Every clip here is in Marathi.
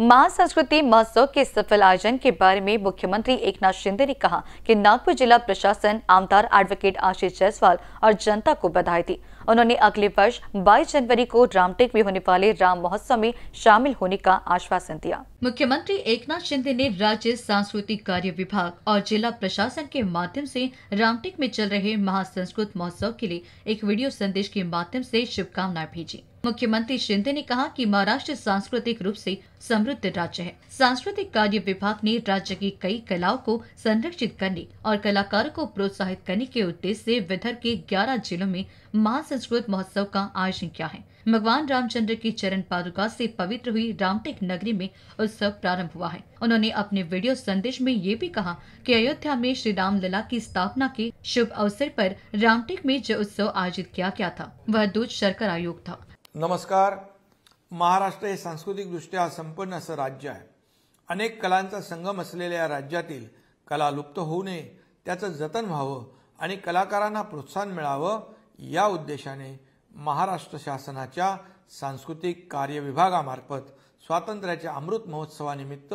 महासंस्कृति महोत्सव के सफल आयोजन के बारे में मुख्यमंत्री एकनाथ शिंदे ने कहा कि नागपुर जिला प्रशासन आमदार एडवोकेट आशीष जायसवाल और जनता को बधाई दी उन्होंने अगले वर्ष 22 जनवरी को रामटेक में होने वाले राम महोत्सव में शामिल होने का आश्वासन दिया मुख्यमंत्री एकनाथ शिंदे ने राज्य सांस्कृतिक कार्य विभाग और जिला प्रशासन के माध्यम से रामटेक में चल रहे महासंस्कृत महोत्सव के लिए एक वीडियो संदेश के माध्यम से शुभकामनाएं भेजी मुख्यमंत्री शिंदे ने कहा कि महाराष्ट्र सांस्कृतिक रूप से समृद्ध राज्य है सांस्कृतिक कार्य विभाग ने राज्य की कई कलाओं को संरक्षित करने और कलाकारों को प्रोत्साहित करने के उद्देश्य से विदर्भ के ग्यारह जिलों में महासंस्कृत संस्कृत महोत्सव का आयोजन किया है भगवान रामचंद्र की चरण पादुका से पवित्र हुई रामटेक नगरी में उत्सव प्रारंभ हुआ है उन्होंने अपने वीडियो संदेश में ये भी कहा कि अयोध्या में श्री राम लला की स्थापना के शुभ अवसर पर रामटेक में जो उत्सव आयोजित किया गया था वह दूध शर्कर आयोग था नमस्कार महाराष्ट्र हे सांस्कृतिक दृष्ट्या संपन्न अस राज्य आहे अनेक कलांचा संगम असलेल्या या राज्यातील कला लुप्त होऊ नये त्याचं जतन व्हावं आणि कलाकारांना प्रोत्साहन मिळावं या उद्देशाने महाराष्ट्र शासनाच्या सांस्कृतिक कार्य विभागामार्फत स्वातंत्र्याच्या अमृत महोत्सवानिमित्त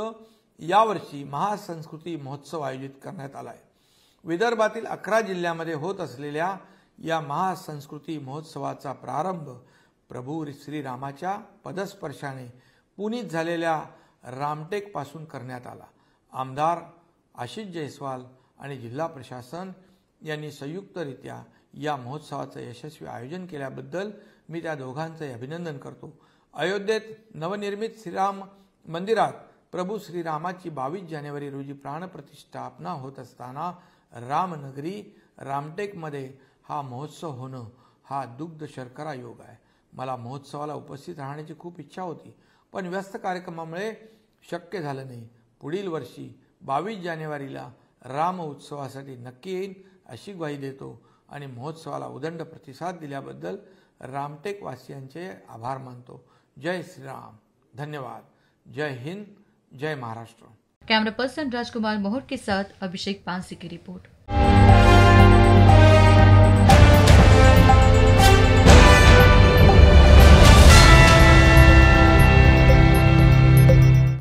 यावर्षी महासंस्कृती महोत्सव आयोजित करण्यात आला आहे विदर्भातील अकरा जिल्ह्यामध्ये होत असलेल्या या महासंस्कृती महोत्सवाचा प्रारंभ प्रभू श्रीरामाच्या पदस्पर्शाने पुनीत झालेल्या रामटेकपासून करण्यात आला आमदार आशिष जयस्वाल आणि जिल्हा प्रशासन यांनी संयुक्तरित्या या महोत्सवाचं यशस्वी आयोजन केल्याबद्दल मी त्या दोघांचंही अभिनंदन करतो अयोध्येत नवनिर्मित श्रीराम मंदिरात प्रभू श्रीरामाची बावीस जानेवारी रोजी प्राणप्रतिष्ठापना होत असताना रामनगरी रामटेकमध्ये हा महोत्सव होणं हा दुग्ध शर्करा योग आहे मला महोत्सवाला उपस्थित राहण्याची खूप इच्छा होती पण व्यस्त कार्यक्रमामुळे शक्य झालं नाही पुढील वर्षी बावीस जानेवारीला राम उत्सवासाठी नक्की येईन अशी ग्वाही देतो आणि महोत्सवाला उदंड प्रतिसाद दिल्याबद्दल रामटेक वासियांचे आभार मानतो जय श्रीराम धन्यवाद जय हिंद जय महाराष्ट्र कॅमेरा पर्सन राजकुमार मोहर के साथ अभिषेक पानसे की रिपोर्ट